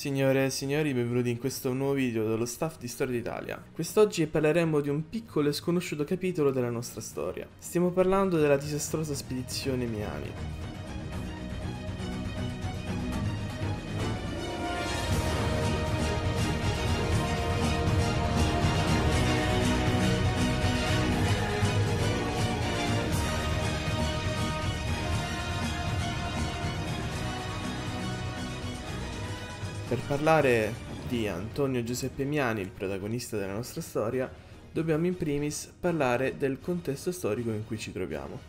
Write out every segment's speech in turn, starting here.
Signore e signori, benvenuti in questo nuovo video dello staff di Storia d'Italia. Quest'oggi parleremo di un piccolo e sconosciuto capitolo della nostra storia. Stiamo parlando della disastrosa spedizione Miami. parlare di Antonio Giuseppe Miani, il protagonista della nostra storia, dobbiamo in primis parlare del contesto storico in cui ci troviamo.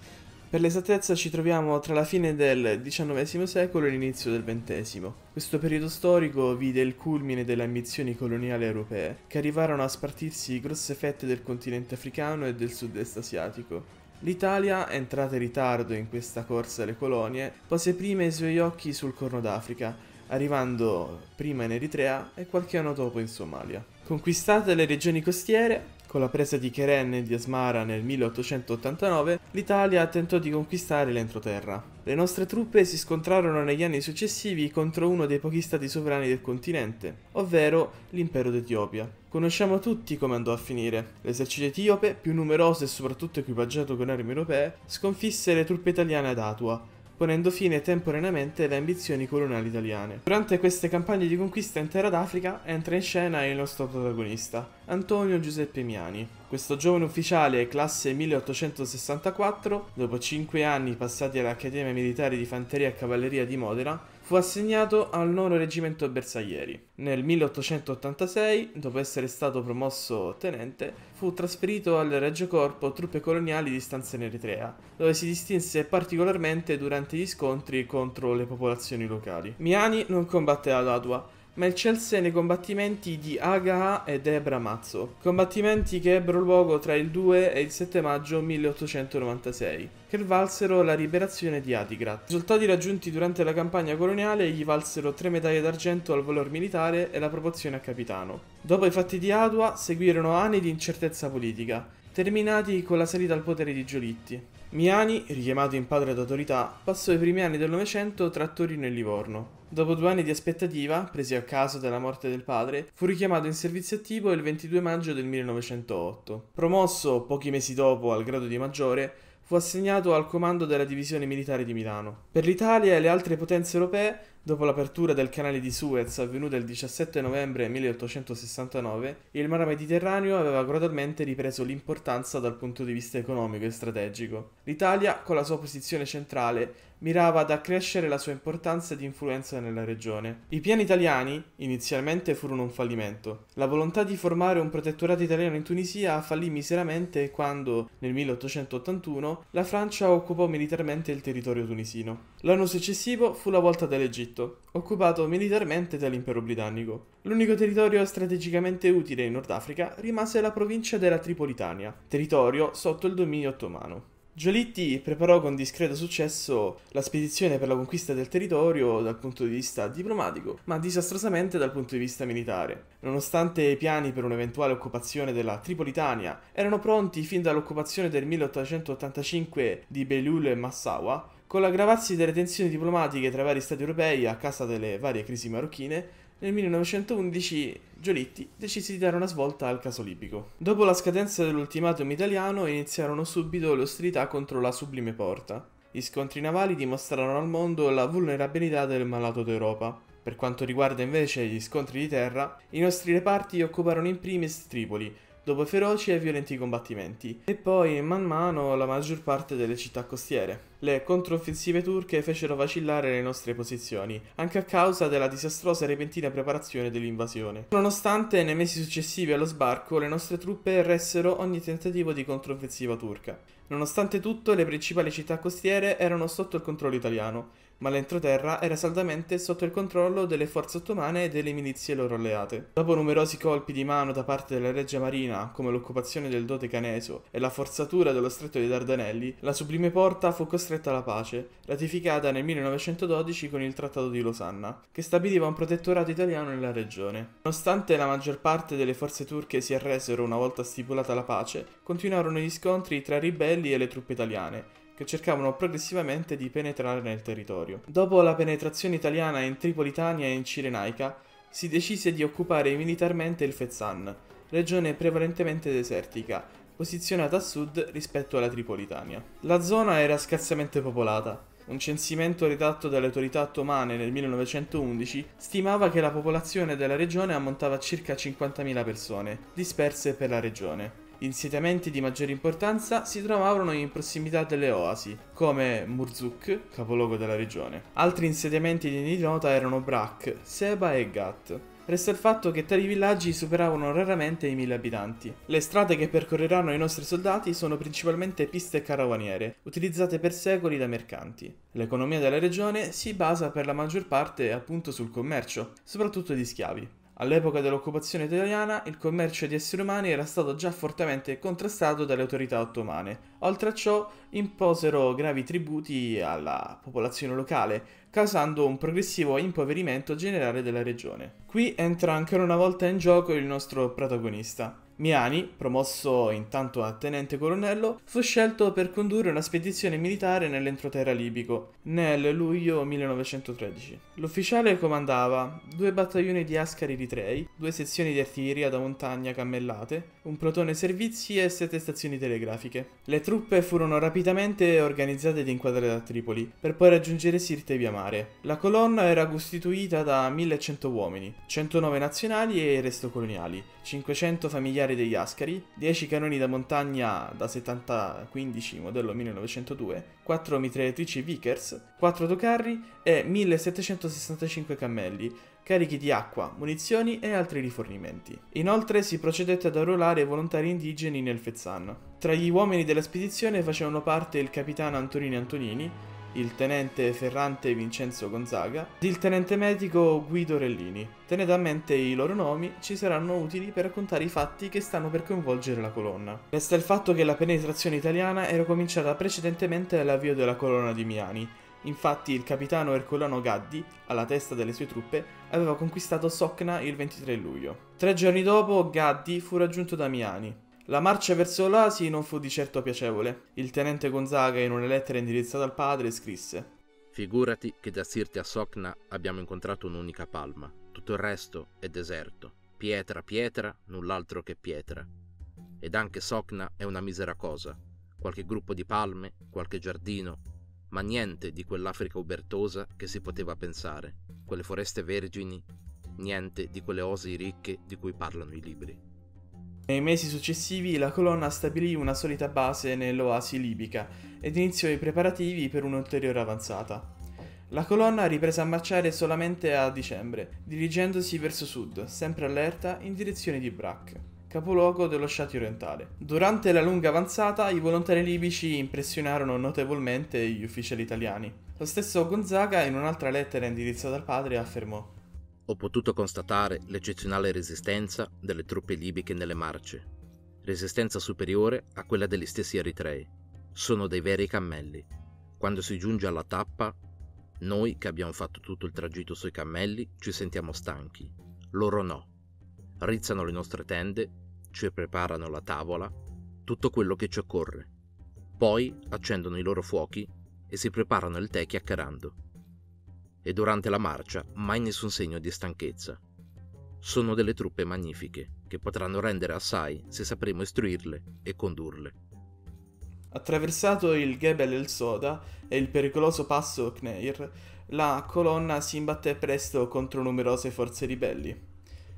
Per l'esattezza ci troviamo tra la fine del XIX secolo e l'inizio del XX. Questo periodo storico vide il culmine delle ambizioni coloniali europee, che arrivarono a spartirsi grosse fette del continente africano e del sud-est asiatico. L'Italia, entrata in ritardo in questa corsa alle colonie, pose prima i suoi occhi sul Corno d'Africa, arrivando prima in Eritrea e qualche anno dopo in Somalia. Conquistate le regioni costiere, con la presa di Keren e di Asmara nel 1889, l'Italia tentò di conquistare l'entroterra. Le nostre truppe si scontrarono negli anni successivi contro uno dei pochi stati sovrani del continente, ovvero l'impero d'Etiopia. Conosciamo tutti come andò a finire. L'esercito etiope, più numeroso e soprattutto equipaggiato con armi europee, sconfisse le truppe italiane ad Atua, ponendo fine temporaneamente alle ambizioni coloniali italiane. Durante queste campagne di conquista in terra d'Africa entra in scena il nostro protagonista, Antonio Giuseppe Miani. Questo giovane ufficiale, classe 1864, dopo 5 anni passati all'Accademia Militare di Fanteria e Cavalleria di Modena, fu assegnato al 9 Reggimento Bersaglieri. Nel 1886, dopo essere stato promosso tenente, fu trasferito al Regio Corpo truppe coloniali di stanza in Eritrea, dove si distinse particolarmente durante gli scontri contro le popolazioni locali. Miani non combatté ad Adwa, ma il Chelsea nei combattimenti di Aga e Debra Mazzo, combattimenti che ebbero luogo tra il 2 e il 7 maggio 1896, che valsero la liberazione di Adigrat. I risultati raggiunti durante la campagna coloniale gli valsero tre medaglie d'argento al valor militare e la promozione a capitano. Dopo i fatti di Adua seguirono anni di incertezza politica, terminati con la salita al potere di Giolitti. Miani, richiamato in padre d'autorità, passò i primi anni del Novecento tra Torino e Livorno. Dopo due anni di aspettativa, presi a caso della morte del padre, fu richiamato in servizio attivo il 22 maggio del 1908. Promosso pochi mesi dopo al grado di maggiore, fu assegnato al comando della divisione militare di Milano. Per l'Italia e le altre potenze europee, dopo l'apertura del canale di Suez avvenuta il 17 novembre 1869, il mar Mediterraneo aveva gradualmente ripreso l'importanza dal punto di vista economico e strategico. L'Italia, con la sua posizione centrale, mirava ad accrescere la sua importanza ed influenza nella regione. I piani italiani inizialmente furono un fallimento. La volontà di formare un protettorato italiano in Tunisia fallì miseramente quando, nel 1881, la Francia occupò militarmente il territorio tunisino. L'anno successivo fu la volta dell'Egitto, occupato militarmente dall'impero britannico. L'unico territorio strategicamente utile in Nord Africa rimase la provincia della Tripolitania, territorio sotto il dominio ottomano. Giolitti preparò con discreto successo la spedizione per la conquista del territorio dal punto di vista diplomatico, ma disastrosamente dal punto di vista militare. Nonostante i piani per un'eventuale occupazione della Tripolitania erano pronti fin dall'occupazione del 1885 di Belul e Massawa, con l'aggravarsi delle tensioni diplomatiche tra i vari stati europei a causa delle varie crisi marocchine, nel 1911 Giolitti decise di dare una svolta al caso libico. Dopo la scadenza dell'ultimatum italiano iniziarono subito le ostilità contro la Sublime Porta. Gli scontri navali dimostrarono al mondo la vulnerabilità del malato d'Europa. Per quanto riguarda invece gli scontri di terra, i nostri reparti occuparono in primis Tripoli, dopo feroci e violenti combattimenti, e poi man mano la maggior parte delle città costiere le controffensive turche fecero vacillare le nostre posizioni, anche a causa della disastrosa e repentina preparazione dell'invasione. Nonostante, nei mesi successivi allo sbarco, le nostre truppe ressero ogni tentativo di controffensiva turca. Nonostante tutto, le principali città costiere erano sotto il controllo italiano, ma l'entroterra era saldamente sotto il controllo delle forze ottomane e delle milizie loro alleate. Dopo numerosi colpi di mano da parte della Regia Marina, come l'occupazione del Dote Caneso e la forzatura dello stretto dei Dardanelli, la sublime porta fu costretta stretta alla pace, ratificata nel 1912 con il Trattato di Losanna, che stabiliva un protettorato italiano nella regione. Nonostante la maggior parte delle forze turche si arresero una volta stipulata la pace, continuarono gli scontri tra i ribelli e le truppe italiane, che cercavano progressivamente di penetrare nel territorio. Dopo la penetrazione italiana in Tripolitania e in Cirenaica, si decise di occupare militarmente il Fezzan, regione prevalentemente desertica, posizionata a sud rispetto alla Tripolitania. La zona era scarsamente popolata. Un censimento redatto dalle autorità ottomane nel 1911 stimava che la popolazione della regione ammontava a circa 50.000 persone, disperse per la regione. Insediamenti di maggiore importanza si trovavano in prossimità delle oasi, come Murzuk, capoluogo della regione. Altri insediamenti di nota erano Brak, Seba e Gat resta il fatto che tali villaggi superavano raramente i 1000 abitanti. Le strade che percorreranno i nostri soldati sono principalmente piste caravaniere, utilizzate per secoli da mercanti. L'economia della regione si basa per la maggior parte appunto sul commercio, soprattutto di schiavi. All'epoca dell'occupazione italiana il commercio di esseri umani era stato già fortemente contrastato dalle autorità ottomane. Oltre a ciò imposero gravi tributi alla popolazione locale, causando un progressivo impoverimento generale della regione. Qui entra ancora una volta in gioco il nostro protagonista. Miani, promosso intanto a tenente colonnello, fu scelto per condurre una spedizione militare nell'entroterra libico nel luglio 1913. L'ufficiale comandava due battaglioni di ascari eritrei, due sezioni di artiglieria da montagna cammellate, un protone servizi e sette stazioni telegrafiche. Le truppe furono rapidamente organizzate ed inquadrate da Tripoli, per poi raggiungere Sirte via mare. La colonna era costituita da 1100 uomini, 109 nazionali e il resto coloniali, 500 familiari Mare degli Ascari, 10 cannoni da montagna da 70 modello 1902, 4 mitragliatrici Vickers, 4 autocarri e 1765 cammelli, carichi di acqua, munizioni e altri rifornimenti. Inoltre si procedette ad arruolare volontari indigeni nel Fezzan. Tra gli uomini della spedizione facevano parte il capitano Antonini Antonini, il tenente Ferrante Vincenzo Gonzaga ed il tenente medico Guido Rellini. Tenete a mente i loro nomi, ci saranno utili per raccontare i fatti che stanno per coinvolgere la colonna. Resta il fatto che la penetrazione italiana era cominciata precedentemente all'avvio della colonna di Miani. Infatti il capitano Ercolano Gaddi, alla testa delle sue truppe, aveva conquistato Socna il 23 luglio. Tre giorni dopo Gaddi fu raggiunto da Miani, la marcia verso l'Asi non fu di certo piacevole. Il tenente Gonzaga, in una lettera indirizzata al padre, scrisse: Figurati che da Sirte a Sokna abbiamo incontrato un'unica palma. Tutto il resto è deserto. Pietra, pietra, null'altro che pietra. Ed anche Sokna è una misera cosa. Qualche gruppo di palme, qualche giardino, ma niente di quell'Africa ubertosa che si poteva pensare, quelle foreste vergini, niente di quelle osi ricche di cui parlano i libri. Nei mesi successivi la colonna stabilì una solita base nell'oasi libica ed iniziò i preparativi per un'ulteriore avanzata. La colonna riprese a marciare solamente a dicembre, dirigendosi verso sud, sempre allerta, in direzione di Brac, capoluogo dello Shati orientale. Durante la lunga avanzata i volontari libici impressionarono notevolmente gli ufficiali italiani. Lo stesso Gonzaga, in un'altra lettera indirizzata al padre, affermò ho potuto constatare l'eccezionale resistenza delle truppe libiche nelle marce, resistenza superiore a quella degli stessi eritrei. Sono dei veri cammelli. Quando si giunge alla tappa, noi che abbiamo fatto tutto il tragitto sui cammelli ci sentiamo stanchi, loro no. Rizzano le nostre tende, ci preparano la tavola, tutto quello che ci occorre. Poi accendono i loro fuochi e si preparano il tè chiacchierando e durante la marcia mai nessun segno di stanchezza. Sono delle truppe magnifiche che potranno rendere assai se sapremo istruirle e condurle. Attraversato il Gebel el Soda e il pericoloso passo Kneir, la colonna si imbatté presto contro numerose forze ribelli.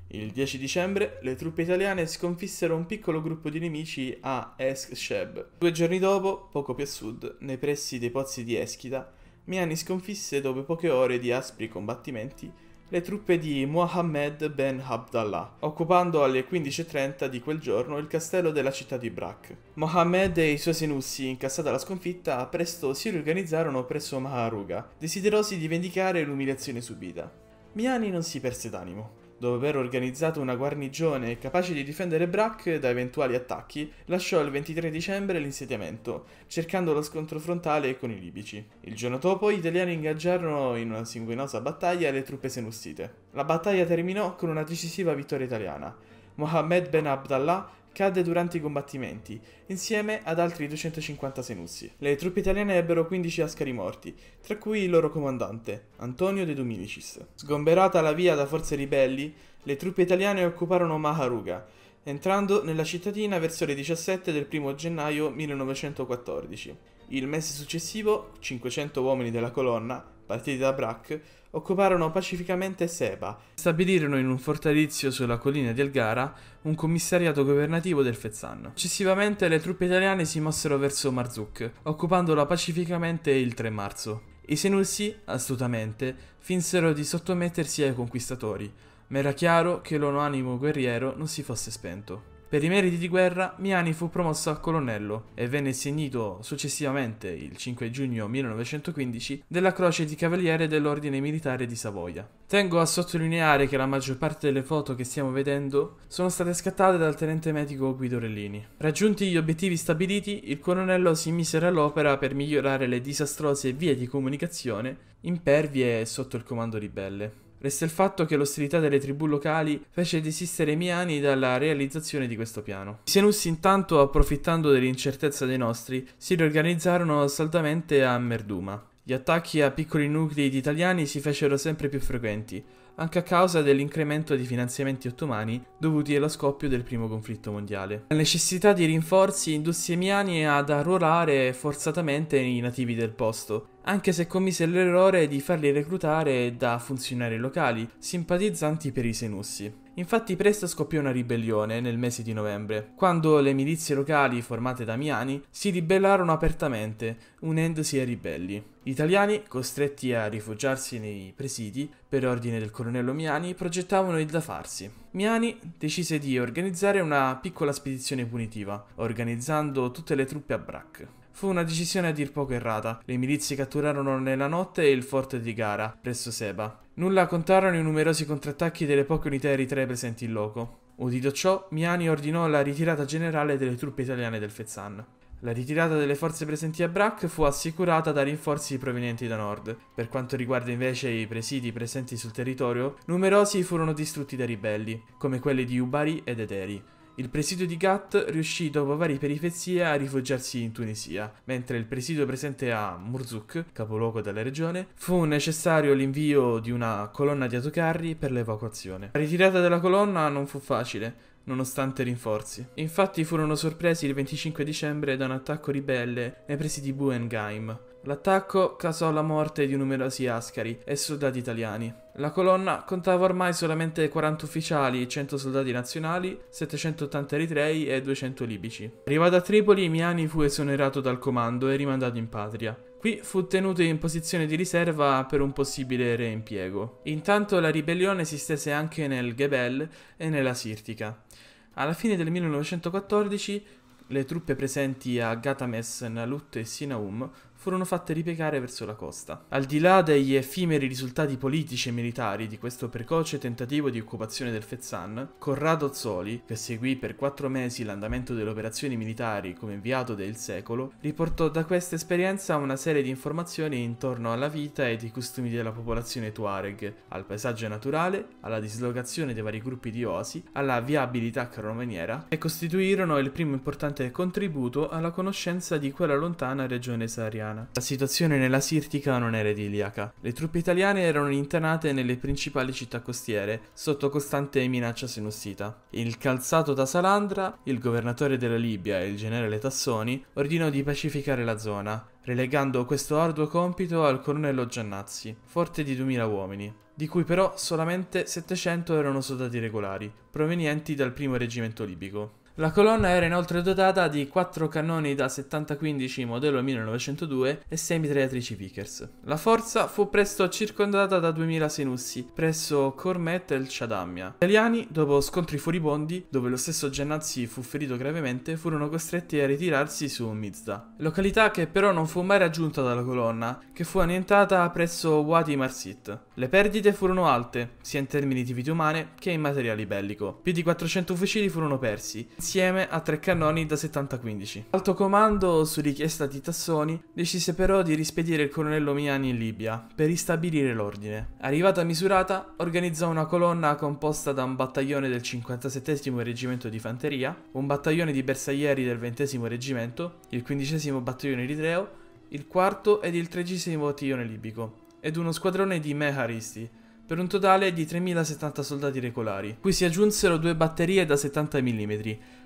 Il 10 dicembre le truppe italiane sconfissero un piccolo gruppo di nemici a Esk Sheb. Due giorni dopo, poco più a sud, nei pressi dei pozzi di Eschida, Miani sconfisse dopo poche ore di aspri combattimenti le truppe di Mohammed ben Abdallah, occupando alle 15.30 di quel giorno il castello della città di Brak. Mohammed e i suoi senussi, incassata la sconfitta, presto si riorganizzarono presso Maharuga, desiderosi di vendicare l'umiliazione subita. Miani non si perse d'animo dopo aver organizzato una guarnigione capace di difendere Brack da eventuali attacchi, lasciò il 23 dicembre l'insediamento, cercando lo scontro frontale con i libici. Il giorno dopo gli italiani ingaggiarono in una sanguinosa battaglia le truppe senustite. La battaglia terminò con una decisiva vittoria italiana. Mohammed Ben Abdallah cadde durante i combattimenti, insieme ad altri 250 senussi. Le truppe italiane ebbero 15 ascari morti, tra cui il loro comandante, Antonio De Dominicis. Sgomberata la via da forze ribelli, le truppe italiane occuparono Maharuga, entrando nella cittadina verso le 17 del 1 gennaio 1914. Il mese successivo, 500 uomini della colonna partiti da Brak, occuparono pacificamente Seba e stabilirono in un fortalizio sulla collina di Elgara un commissariato governativo del Fezzan. Successivamente le truppe italiane si mossero verso Marzuk, occupandola pacificamente il 3 marzo. I Senussi, astutamente, finsero di sottomettersi ai conquistatori, ma era chiaro che il guerriero non si fosse spento. Per i meriti di guerra, Miani fu promosso a colonnello e venne insignito successivamente, il 5 giugno 1915, della Croce di Cavaliere dell'Ordine Militare di Savoia. Tengo a sottolineare che la maggior parte delle foto che stiamo vedendo sono state scattate dal tenente medico Guido Rellini. Raggiunti gli obiettivi stabiliti, il colonnello si mise all'opera per migliorare le disastrose vie di comunicazione impervie sotto il comando ribelle. Resta il fatto che l'ostilità delle tribù locali fece desistere Miani dalla realizzazione di questo piano. I Senussi intanto, approfittando dell'incertezza dei nostri, si riorganizzarono saldamente a Merduma. Gli attacchi a piccoli nuclei di italiani si fecero sempre più frequenti, anche a causa dell'incremento di finanziamenti ottomani dovuti allo scoppio del primo conflitto mondiale. La necessità di rinforzi indusse Emiani ad arruolare forzatamente i nativi del posto, anche se commise l'errore di farli reclutare da funzionari locali, simpatizzanti per i senussi. Infatti presto scoppiò una ribellione nel mese di novembre, quando le milizie locali formate da Miani si ribellarono apertamente, unendosi ai ribelli. Gli italiani, costretti a rifugiarsi nei presidi per ordine del colonnello Miani, progettavano il da farsi. Miani decise di organizzare una piccola spedizione punitiva, organizzando tutte le truppe a Brac. Fu una decisione a dir poco errata. Le milizie catturarono nella notte il forte di Gara, presso Seba. Nulla contarono i numerosi contrattacchi delle poche unità eritree presenti in loco. Udito ciò, Miani ordinò la ritirata generale delle truppe italiane del Fezzan. La ritirata delle forze presenti a Brac fu assicurata da rinforzi provenienti da nord. Per quanto riguarda invece i presidi presenti sul territorio, numerosi furono distrutti dai ribelli, come quelli di Ubari ed Eteri. Il presidio di Gat riuscì dopo varie perifezie a rifugiarsi in Tunisia, mentre il presidio presente a Murzouk, capoluogo della regione, fu necessario l'invio di una colonna di autocarri per l'evacuazione. La ritirata della colonna non fu facile, nonostante i rinforzi. Infatti furono sorpresi il 25 dicembre da un attacco ribelle nei pressi di Buenheim. L'attacco causò la morte di numerosi ascari e soldati italiani. La colonna contava ormai solamente 40 ufficiali, 100 soldati nazionali, 780 eritrei e 200 libici. Arrivato a Tripoli, Miani fu esonerato dal comando e rimandato in patria. Qui fu tenuto in posizione di riserva per un possibile reimpiego. Intanto la ribellione si stese anche nel Gebel e nella Sirtica. Alla fine del 1914 le truppe presenti a Gatames, Nalut e Sinaum furono fatte ripiegare verso la costa. Al di là degli effimeri risultati politici e militari di questo precoce tentativo di occupazione del Fezzan, Corrado Zoli, che seguì per quattro mesi l'andamento delle operazioni militari come inviato del secolo, riportò da questa esperienza una serie di informazioni intorno alla vita e ai costumi della popolazione Tuareg, al paesaggio naturale, alla dislocazione dei vari gruppi di oasi, alla viabilità caromaniera e costituirono il primo importante contributo alla conoscenza di quella lontana regione sahariana italiana. La situazione nella Sirtica non era idilliaca. Le truppe italiane erano internate nelle principali città costiere, sotto costante minaccia sinustita. Il calzato da Salandra, il governatore della Libia e il generale Tassoni ordinò di pacificare la zona, relegando questo arduo compito al colonnello Giannazzi, forte di 2000 uomini, di cui però solamente 700 erano soldati regolari, provenienti dal primo reggimento libico. La colonna era inoltre dotata di 4 cannoni da 70-15 modello 1902 e 6 mitragliatrici Vickers. La forza fu presto circondata da 2000 senussi presso Cormet e il Ciadamia. Gli italiani, dopo scontri furibondi, dove lo stesso Giannazzi fu ferito gravemente, furono costretti a ritirarsi su Mizda, località che però non fu mai raggiunta dalla colonna, che fu annientata presso Wadi Marsit. Le perdite furono alte, sia in termini di vite umane che in materiali bellico. Più di 400 fucili furono persi, insieme a tre cannoni da 70 15. Alto comando, su richiesta di Tassoni, decise però di rispedire il colonnello Miani in Libia per ristabilire l'ordine. Arrivata a Misurata, organizzò una colonna composta da un battaglione del 57 Reggimento di Fanteria, un battaglione di bersaglieri del 20 Reggimento, il 15 Battaglione Eritreo, il 4 ed il 13 Battaglione Libico ed uno squadrone di meharisti, per un totale di 3.070 soldati regolari, cui si aggiunsero due batterie da 70 mm,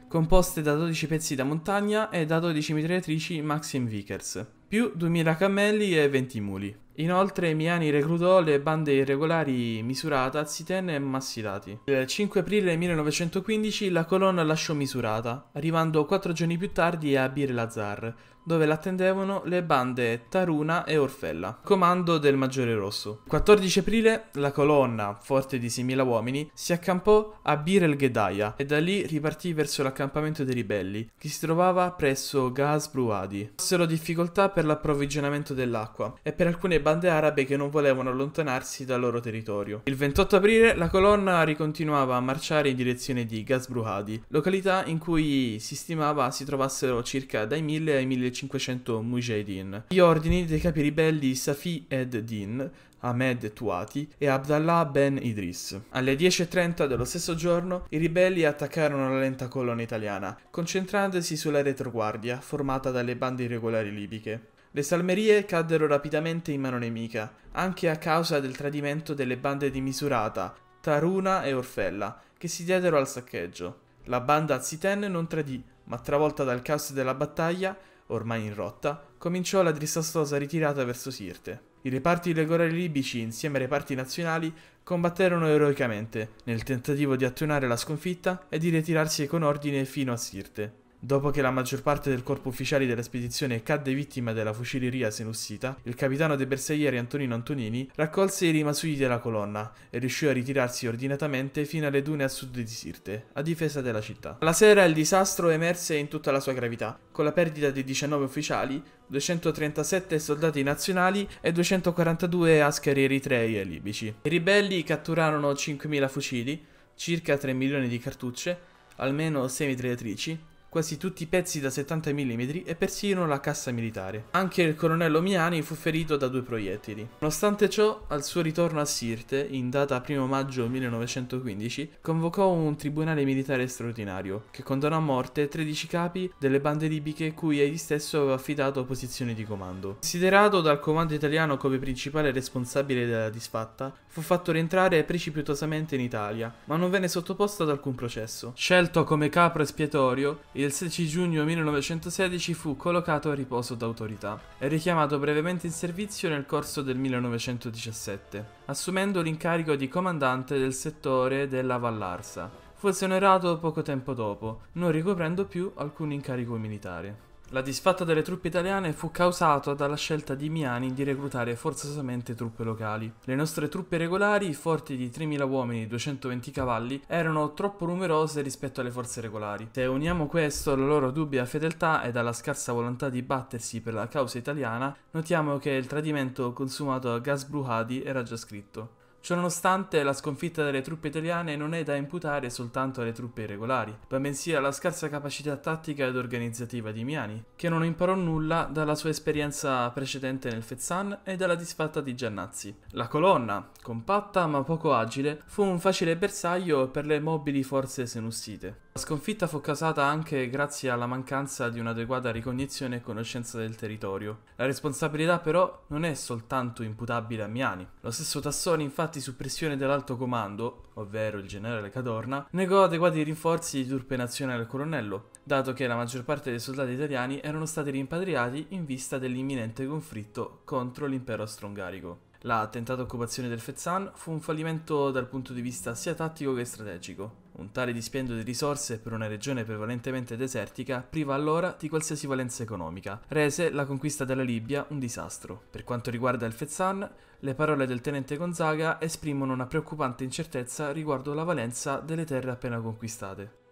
composte da 12 pezzi da montagna e da 12 mitragliatrici Maxim Vickers, più 2.000 cammelli e 20 muli. Inoltre Miani reclutò le bande irregolari Misurata, Zitene e Massilati. Il 5 aprile 1915 la colonna lasciò Misurata, arrivando quattro giorni più tardi a Bir Lazar, dove l'attendevano le bande Taruna e Orfella, comando del Maggiore Rosso. Il 14 aprile la colonna, forte di 6.000 uomini, si accampò a Bir el Gedaya e da lì ripartì verso l'accampamento dei ribelli, che si trovava presso Gaz Bruadi. Fossero difficoltà per l'approvvigionamento dell'acqua e per alcune bande bande arabe che non volevano allontanarsi dal loro territorio. Il 28 aprile la colonna ricontinuava a marciare in direzione di Gazbruhadi, località in cui si stimava si trovassero circa dai 1000 ai 1500 mujahideen. Gli ordini dei capi ribelli Safi ed Din Ahmed Tuati e Abdallah Ben Idris. Alle 10.30 dello stesso giorno i ribelli attaccarono la lenta colonna italiana, concentrandosi sulla retroguardia formata dalle bande irregolari libiche. Le Salmerie caddero rapidamente in mano nemica, anche a causa del tradimento delle bande di Misurata, Taruna e Orfella, che si diedero al saccheggio. La banda Ziten non tradì, ma travolta dal caos della battaglia, ormai in rotta, cominciò la disastrosa ritirata verso Sirte. I reparti regolari libici, insieme ai reparti nazionali, combatterono eroicamente, nel tentativo di attuare la sconfitta e di ritirarsi con ordine fino a Sirte. Dopo che la maggior parte del corpo ufficiale della spedizione cadde vittima della fucileria senussita, il capitano dei bersaglieri Antonino Antonini raccolse i rimasugli della colonna e riuscì a ritirarsi ordinatamente fino alle dune a sud di Sirte, a difesa della città. La sera il disastro emerse in tutta la sua gravità, con la perdita di 19 ufficiali, 237 soldati nazionali e 242 askari eritrei e libici. I ribelli catturarono 5.000 fucili, circa 3 milioni di cartucce, almeno 6 mitragliatrici, quasi tutti i pezzi da 70 mm e persino la cassa militare. Anche il colonnello Miani fu ferito da due proiettili. Nonostante ciò, al suo ritorno a Sirte, in data 1 maggio 1915, convocò un tribunale militare straordinario, che condannò a morte 13 capi delle bande libiche cui egli stesso aveva affidato posizioni di comando. Considerato dal comando italiano come principale responsabile della disfatta, fu fatto rientrare precipitosamente in Italia, ma non venne sottoposto ad alcun processo. Scelto come capro espiatorio, il 16 giugno 1916 fu collocato a riposo d'autorità e richiamato brevemente in servizio nel corso del 1917, assumendo l'incarico di comandante del settore della Vallarsa. Fu esonerato poco tempo dopo, non ricoprendo più alcun incarico militare. La disfatta delle truppe italiane fu causata dalla scelta di Miani di reclutare forzosamente truppe locali. Le nostre truppe regolari, forti di 3.000 uomini e 220 cavalli, erano troppo numerose rispetto alle forze regolari. Se uniamo questo alla loro dubbia fedeltà e alla scarsa volontà di battersi per la causa italiana, notiamo che il tradimento consumato a Gasbruhadi era già scritto. Ciononostante, la sconfitta delle truppe italiane non è da imputare soltanto alle truppe irregolari, ma bensì alla scarsa capacità tattica ed organizzativa di Miani, che non imparò nulla dalla sua esperienza precedente nel Fezzan e dalla disfatta di Giannazzi. La colonna, compatta ma poco agile, fu un facile bersaglio per le mobili forze senussite. La sconfitta fu causata anche grazie alla mancanza di un'adeguata ricognizione e conoscenza del territorio. La responsabilità però non è soltanto imputabile a Miani. Lo stesso Tassoni infatti infatti, su pressione dell'alto comando, ovvero il generale Cadorna, negò adeguati rinforzi di truppe nazionali al colonnello, dato che la maggior parte dei soldati italiani erano stati rimpatriati in vista dell'imminente conflitto contro l'impero astrongarico. La tentata occupazione del Fezzan fu un fallimento dal punto di vista sia tattico che strategico. Un tale dispendio di risorse per una regione prevalentemente desertica priva allora di qualsiasi valenza economica, rese la conquista della Libia un disastro. Per quanto riguarda il Fezzan, le parole del tenente Gonzaga esprimono una preoccupante incertezza riguardo la valenza delle terre appena conquistate.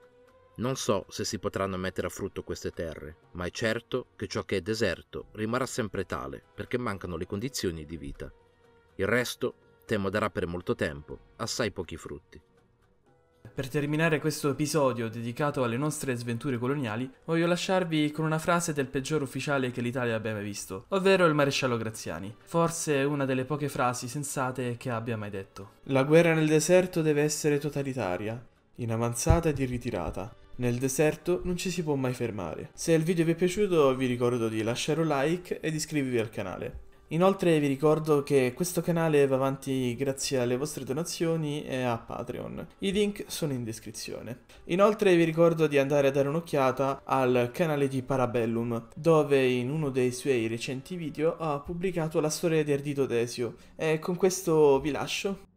Non so se si potranno mettere a frutto queste terre, ma è certo che ciò che è deserto rimarrà sempre tale perché mancano le condizioni di vita. Il resto temo darà per molto tempo assai pochi frutti. Per terminare questo episodio dedicato alle nostre sventure coloniali, voglio lasciarvi con una frase del peggior ufficiale che l'Italia abbia mai visto, ovvero il maresciallo Graziani. Forse una delle poche frasi sensate che abbia mai detto. La guerra nel deserto deve essere totalitaria, in avanzata e di ritirata. Nel deserto non ci si può mai fermare. Se il video vi è piaciuto vi ricordo di lasciare un like e di iscrivervi al canale. Inoltre vi ricordo che questo canale va avanti grazie alle vostre donazioni e a Patreon. I link sono in descrizione. Inoltre vi ricordo di andare a dare un'occhiata al canale di Parabellum, dove in uno dei suoi recenti video ha pubblicato la storia di Ardito Desio. E con questo vi lascio.